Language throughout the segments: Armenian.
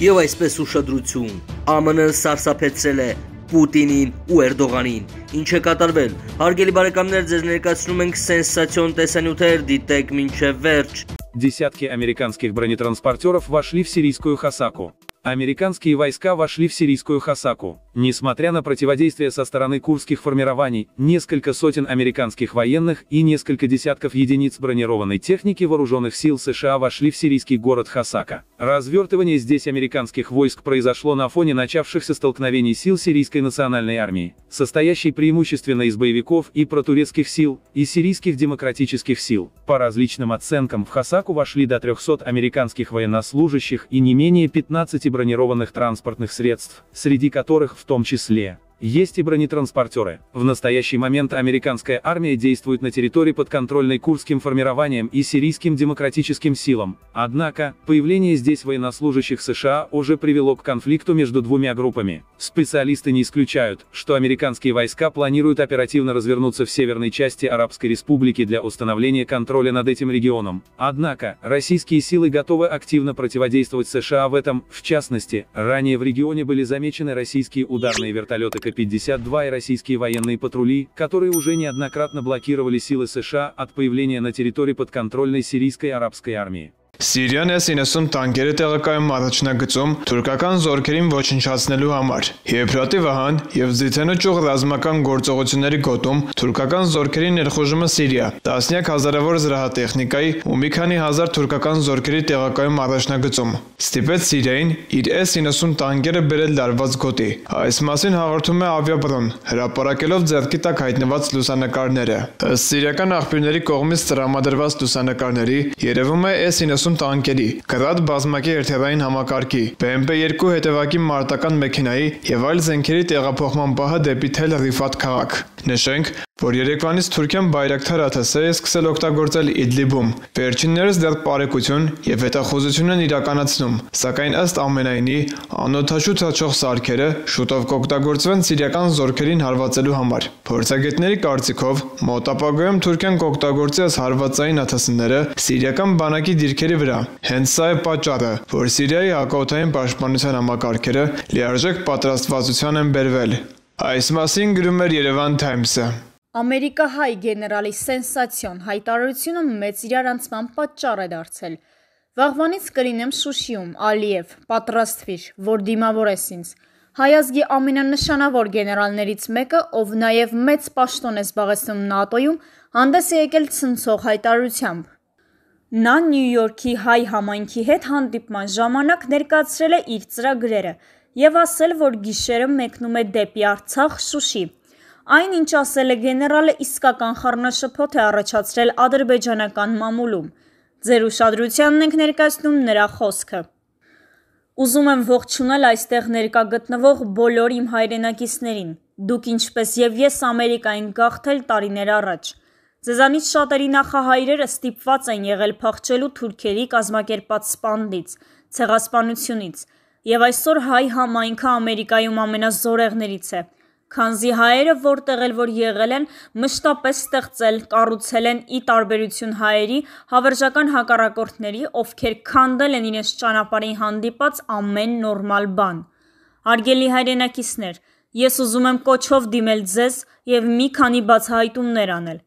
Եվ այսպես ուշադրություն, ԱՄՆ-ը սարսափեցրել է Պուտինին ու Էրդողանին։ Ինչ է կատարվել։ Հարգելի բարեկամներ, ձեզ ներկայացնում ենք սենսացիոն տեսանյութեր, դիտեք ոչ վերջ։ Десятки американских бронетранспортеров вошли в сирийскую Хасаку. Американские войска вошли в сирийскую Хасаку. Несмотря на противодействие со стороны курских формирований, несколько сотен американских военных и несколько десятков единиц бронированной техники вооруженных сил США вошли в сирийский город Хасака. Развертывание здесь американских войск произошло на фоне начавшихся столкновений сил сирийской национальной армии, состоящей преимущественно из боевиков и протурецких сил, и сирийских демократических сил. По различным оценкам в Хасаку вошли до 300 американских военнослужащих и не менее 15 бронированных транспортных средств, среди которых в том числе есть и бронетранспортеры. В настоящий момент американская армия действует на территории подконтрольной курдским формированием и сирийским демократическим силам. Однако, появление здесь военнослужащих США уже привело к конфликту между двумя группами. Специалисты не исключают, что американские войска планируют оперативно развернуться в северной части Арабской Республики для установления контроля над этим регионом. Однако, российские силы готовы активно противодействовать США в этом, в частности, ранее в регионе были замечены российские ударные вертолеты Т-52 и российские военные патрули, которые уже неоднократно блокировали силы США от появления на территории подконтрольной сирийской арабской армии. Սիրիան S-90 տանկերը տեղակայում առաջնագծում թուրքական զորքերին ոչնչացնելու համար։ Եփրատի վահան եւ Զիթենո ճյուղ ռազմական գործողությունների գոտում թուրքական զորքերի ներխուժումը Սիրիա։ Տասնյակ հազարավոր զրահատեխնիկայի ու մի քանի հազար թուրքական զորքերի տեղակայում առաջնագծում։ Ստիպեց Սիրիային իր S-90 տանկերը բերել լարված գոտի։ Այս մասին հաղորդում է ավիաբռն, հրապարակելով ձեռքի տակ հայտնված լուսանկարները։ Ըստ սիրիական աղբյուրների կողմից տրամադրված լուսանկարների երևում է S-90 180 տանկերի, գրադ բազմակի երթևային համակարգի, BMP-2 հետևակի մարտական մեքենայի եւ այլ զենքերի տեղափոխման պահը դեպի Թել Ռիֆատ քաղաք։ Նշենք, որ Երևանից Թուրքիան Բայրակթար ԱԹՍ-ը սկսել օգտագործել Իդլիբում։ Վերջիններս դեռ բարեկություն եւ հետախուզություն են իրականացնում, սակայն ըստ ամենայնի անօթաշուտ հաճող սարքերը շուտով կօգտագործվեն սիրիական զորքերին հարվածելու համար։ Փորձագետների կարծիքով մոտ ապագայում Թուրքիան կօգտագործի այս հարվածային ԱԹՍ-ները սիրիական բանակի դիրքերի վրա։ Հենց սա է պատճառը, որ Սիրիայի հակաօթային պաշտպանության համակարգերը լիարժեք պատրաստվածության են բերվել։ Այս մասին գրում էր Երևան Times-ը։ Ամերիկահայ գեներալի սենսացիոն հայտարարությունը մեծ իրարանցման պատճառ է դարձել։ Վաղվանից կլինեմ Շուշիում, Ալիև, պատրաստվիր, որ դիմավորես ինձ։ Հայազգի ամենանշանավոր գեներալներից մեկը, ով նաև մեծ պաշտոն է զբաղեցնում ՆԱՏՕ-ում, հանդես է եկել ցնցող հայտարարությամբ։ Նա Նյու Յորքի հայ համայնքի հետ հանդիպման ժամանակ ներկայացրել է իր ծրագրերը եւ ասել, որ գիշերը մեկնում է դեպի Արցախ, Շուշի։ Այն, ինչ ասել է գեներալը, իսկական խառնաշփոթ է առաջացրել ադրբեջանական մամուլում։ Ձեր ուշադրությանն ենք ներկայացնում նրա խոսքը։ Ուզում եմ ողջունել այստեղ ներկա գտնվող բոլոր իմ հայրենակիցներին։ Դուք ինչպես եւ ես Ամերիկային գաղթել տարիներ առաջ։ Ձեզանից շատերի նախահայրերը ստիպված են եղել փախչելու թուրքերի կազմակերպած սպանդից, ցեղասպանությունից, եւ այսօր հայ համայնքը Ամերիկայում ամենազորեղներից է։ ամենա Քանզի հայերը որտեղ էլ որ եղել են, մշտապես ստեղծել, կառուցել են ի տարբերություն հայերի հավերժական հակառակորդների, ովքեր քանդել են իրենց ճանապարհին հանդիպած ամեն նորմալ բան։ Հարգելի հայրենակիցներ, ես ուզում եմ կոչով դիմել ձեզ եւ մի քանի բացահայտումներ անել։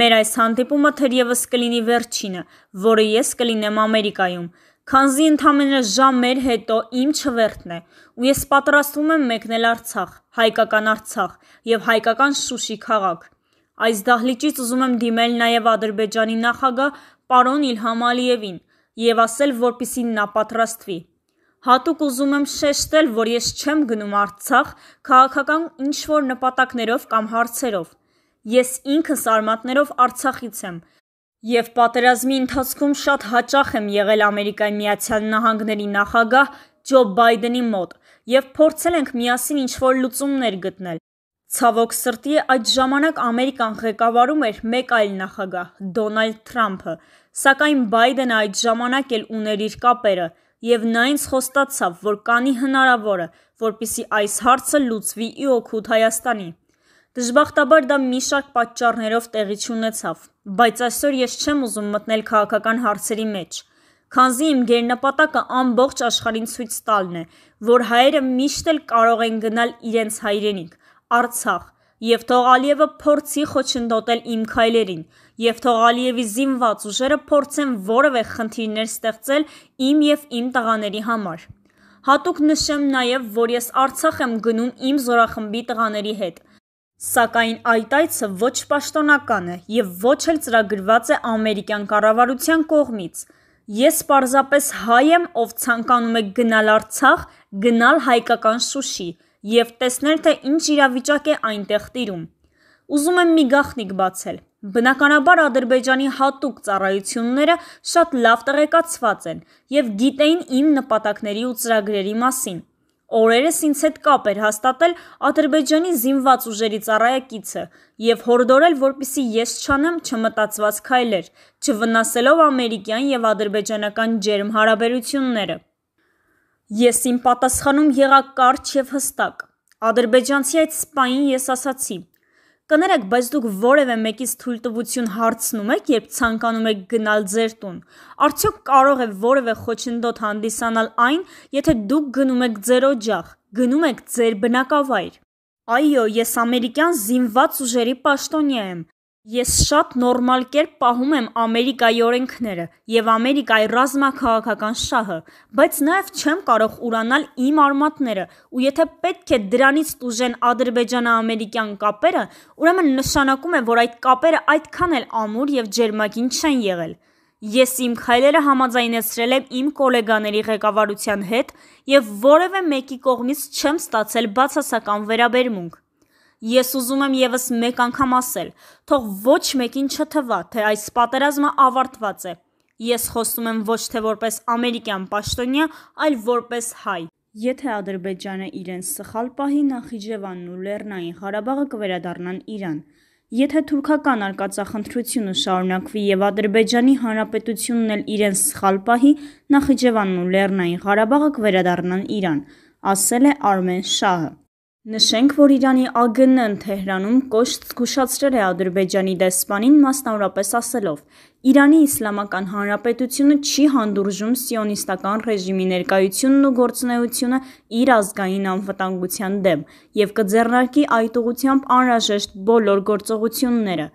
Մեր այս հանդիպումը թերևս կլինի վերջինը, որը ես կլինեմ Ամերիկայում Քանզի ընդամենը ժամ էր հետո իմ չվերթն է ու ես պատրաստվում եմ մեկնել Արցախ, հայկական Արցախ եւ հայկական Շուշի քաղաք։ Այս դահլիճից ուզում եմ դիմել նաեւ Ադրբեջանի նախագահ պարոն Իլհամ Ալիևին եւ ասել, որպիսի նա պատրաստվի։ Հատուկ ուզում եմ շեշտել, որ ես չեմ գնում Արցախ քաղաքական ինչ-որ նպատակներով կամ հարցերով։ Ես ինքս արմատներով Արցախից եմ Եվ պատերազմի ընթացքում շատ հաճախ եմ եղել Ամերիկայի Միացյալ Նահանգների նախագահ Ջո Բայդենի մոտ եւ փորձել ենք միասին ինչ-որ լուծումներ գտնել։ Ցավոք սրտի այդ ժամանակ Ամերիկան ղեկավարում էր մեկ այլ նախագահ՝ Դոնալդ Թրամփը, սակայն Բայդենը այդ ժամանակ էլ ուներ իր կապերը եւ նա ինձ խոստացավ, որ կանի հնարավորը, որպիսի այս հարցը լուծվի ի օգուտ Հայաստանի։ Դժբախտաբար դա մի շարք պատճառներով տեղի չունեցավ, բայց այսօր ես չեմ ուզում մտնել քաղաքական հարցերի մեջ, քանզի իմ գերնպատակը ամբողջ աշխարհին ցույց տալն է, որ հայերը միշտ էլ կարող են գնալ իրենց հայրենիք՝ Արցախ, եւ թող Ալիևը փորձի խոչընդոտել իմ քայլերին, եւ թող Ալիևի զինված ուժերը փորձեն որևէ խնդիրներ ստեղծել իմ եւ իմ տղաների համար։ Հատուկ նշեմ նաեւ, որ ես Արցախ եմ գնում իմ զորախմբի տղաների հետ։ Սակայն այդ այցը ոչ պաշտոնական է և ոչ էլ ծրագրված է ամերիկյան կառավարության կողմից։ Ես պարզապես հայ եմ, ով ցանկանում է գնալ Արցախ, գնալ հայկական Շուշի և տեսնել, թե ինչ իրավիճակ է այնտեղ տիրում։ Ուզում եմ մի գաղտնիք բացել։ Բնականաբար Ադրբեջանի հատուկ ծառայությունները շատ լավ տեղեկացված են և գիտեին իմ նպատակների ու ծրագրերի մասին։ Օրերս ինձ հետ կապ էր հաստատել Ադրբեջանի զինված ուժերի ծառայակիցը եւ հորդորել, որպիսի ես չանեմ չմտածված քայլեր, չվնասելով ամերիկյան եւ ադրբեջանական ջերմ հարաբերությունները։ Ես իմ պատասխանում եղա կարճ եւ հստակ։ Ադրբեջանցի այդ սպային ես ասացի. Կներեք, բայց դուք որևէ մեկից թույլտվություն հարցնում եք, երբ ցանկանում եք գնալ ձեր տուն։ Արդյոք կարող է որևէ խոչընդոտ հանդիսանալ այն, եթե դուք գնում եք ձեր օջախ, գնում եք ձեր բնակավայր։ Այո, ես ամերիկյան զինված ուժերի պաշտոնյա եմ Ես շատ նորմալ կերպ պահում եմ Ամերիկայի օրենքները և Ամերիկայի ռազմաքաղաքական շահը, բայց նաև չեմ կարող ուրանալ իմ արմատները ու եթե պետք է դրանից տուժեն ադրբեջանա-ամերիկյան կապերը, ուրեմն նշանակում է, որ այդ կապերը այդքան էլ ամուր և ջերմագին չեն եղել: Ես իմ քայլերը համաձայնեցրել եմ իմ կոլեգաների ղեկավարության հետ և որևէ մեկի կողմից չեմ ստացել բացասական վերաբերմունք: Ես ուզում եմ եւս մեկ անգամ ասել, թող ոչ մեկին չթվա, թե այս պատերազմը ավարտված է։ Ես խոսում եմ ոչ թե որպես ամերիկյան պաշտոնյա, այլ որպես հայ։ Եթե Ադրբեջանը իրեն սխալ պահի Նախիջևանն ու Լեռնային Ղարաբաղը կվերադառնան Իրան, եթե թուրքական արկածախնդրությունը շարունակվի եւ Ադրբեջանի հանրապետությունն էլ իրեն սխալ պահի, Նախիջևանն ու Լեռնային Ղարաբաղը կվերադառնան Իրան, ասել է Արմեն Շահը։ Նշենք, որ Իրանի ԱԳՆ-ն Թեհրանում կոշտ զգուշացրել է Ադրբեջանի դեսպանին մասնավորապես ասելով. «Իրանի Իսլամական Հանրապետությունը չի հանդուրժում սիոնիստական ռեժիմի ներկայությունն ու գործունեությունը իր ազգային անվտանգության դեմ և կձեռնարկի այդ ուղղությամբ անհրաժեշտ բոլոր գործողությունները»: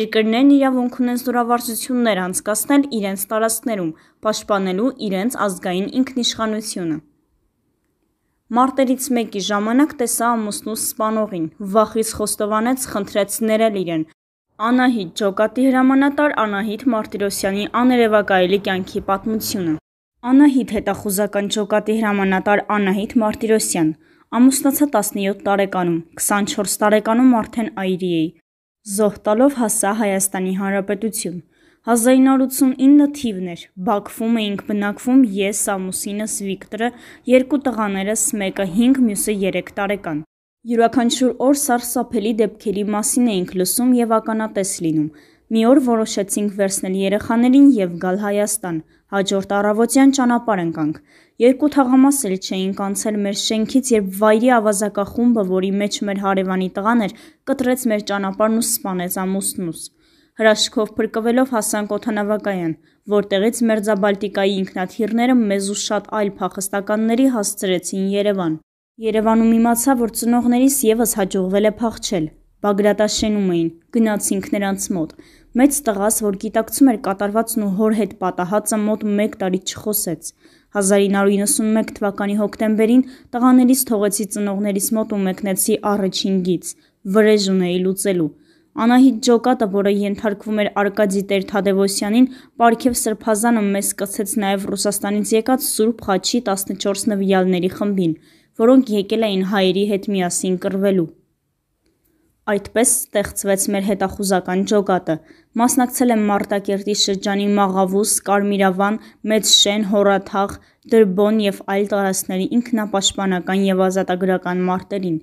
Երկրներն իրավունք ունեն զորավարժություններ անցկացնել իրենց տարածքներում՝ պաշտպանելու իրենց ազգային ինքնիշխանությունը: Մարտերից մեկի ժամանակ տեսա ամուսնուս սպանողին, վախից խոստովանեց, խնդրեց ներել իրեն։ Անահիտ Ջոկատի հրամանատար Անահիտ Մարտիրոսյանի աներևակայելի կյանքի պատմությունը։ Անահիտ հետախուզական Ջոկատի հրամանատար Անահիտ Մարտիրոսյան ամուսնացա 17 տարեկանում, 24 տարեկանում արդեն այրի էի։ Զոհ տալով հասա Հայաստանի Հանրապետություն։ 1989 թիվն էր։ Բաքվում էինք բնակվում ես, ամուսինս Վիկտորը, երկու տղաներս, մեկը 5, մյուսը 3 տարեկան։ Յուրաքանչյուր օր սարսափելի դեպքերի մասին էինք լսում եւ ականատես լինում։ Մի օր որոշեցինք վերցնել երեխաներին եւ գալ Հայաստան։ Հաջորդ առավոտյան ճանապարհ ընկանք։ Երկու թաղամաս էլ չէինք անցել մեր շենքից, երբ վայրի ավազակախումբը, որի մեջ մեր հարևանի տղան էր, կտրեց մեր ճանապարհն ու սպանեց ամուսնուս։ Հրաշքով փրկվելով հասանք օթանավակայան, որտեղից Մերձաբալտիկայի ինքնաթիռները մեզ ու շատ այլ փախստականների հասցրեցին Երևան։ Երևանում իմացա, որ ծնողներիս եւս հաջողվել է փախչել։ Բագրատաշենում էին, գնացինք նրանց մոտ։ Մեծ տղաս, որ գիտակցում էր կատարվածն ու հոր հետ պատահածը մոտ 1 տարի չխոսեց։ 1991 թվականի հոկտեմբերին տղաներից թողեցի ծնողներիս մոտ ու մեկնեցի առաջին գից։ Վրեժ ունեի լուծելու։ Անահիտ Ջոկատը, որը ենթարկվում էր Արկադի Տեր-Թադևոսյանին, Պարքև Սրբազանը մեզ սկսեց նաև Ռուսաստանից եկած Սուրբ Խաչի 14 նվիրյալների խմբին, որոնք եկել էին հայերի հետ միասին կռվելու։ Այդպես ստեղծվեց մեր հետախուզական ջոկատը։ Մասնակցել եմ Մարտակերտի շրջանի Մաղավուս, Կարմիրավան, Մեծշեն, Հորաթաղ, Դրբոն եւ այլ տարածքների ինքնապաշտպանական եւ ազատագրական մարտերին։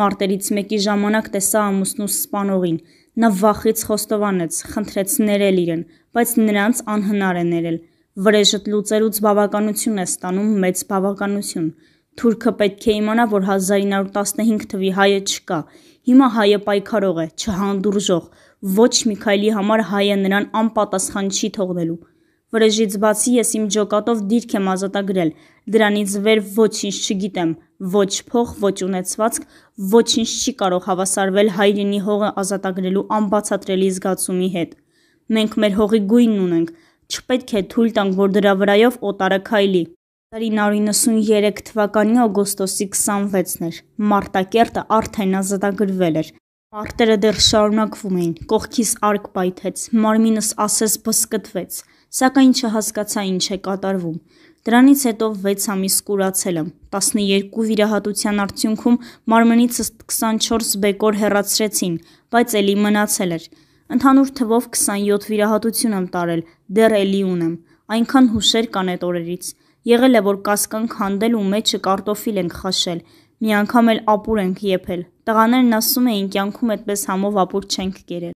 Մարտերից մեկի ժամանակ տեսա ամուսնուս սպանողին։ Նա վախից խոստովանեց, խնդրեց ներել իրեն, բայց նրանց անհնար է ներել։ Վրեժդ լուծելուց բավականություն է ստանում մեծ բավականություն։ Թուրքը պետք է իմանա, որ 1915 թվի հայը չկա։ Հիմա հայը պայքարող է, չհանդուրժող։ Ոչ Միքայելի համար հայը նրան անպատասխան չի թողնելու։ Վրեժից բացի ես իմ ջոկատով դիրք եմ ազատագրել։ Դրանից վեր ոչինչ չգիտեմ, ոչ փող, ոչ ունեցվածք, ոչինչ չի կարող հավասարվել հայրենի հողը ազատագրելու անբացատրելի զգացումի հետ։ Մենք մեր հողի գույնն ունենք, չպետք է թույլ տանք, որ դրա վրայով օտարը քայլի։ 1993 թվականի օգոստոսի 26-ն էր։ Մարտակերտը արդեն ազատագրվել էր։ Մարտերը դեռ շարունակվում էին։ Կողքիս արկ պայթեց, մարմինս ասես բսկտվեց, սակայն չհասկացա ինչ է կատարվում։ Դրանից հետո 6 ամիս կուրացել եմ։ 12 վիրահատության արդյունքում մարմնիցս 24 բեկոր հեռացրեցին, բայց էլի մնացել էր։ Ընդհանուր թվով 27 վիրահատություն եմ տարել, դեռ էլի ունեմ։ Այնքան հուշեր կան այդ օրերից։ Եղել է որ կասկանք հանդել ու մեջը կարտոֆիլ ենք խաշել։ Մի անգամ էլ ապուր ենք եփել։ Տղաներն ասում էին, կյանքում այդպես համով ապուր չենք կերել։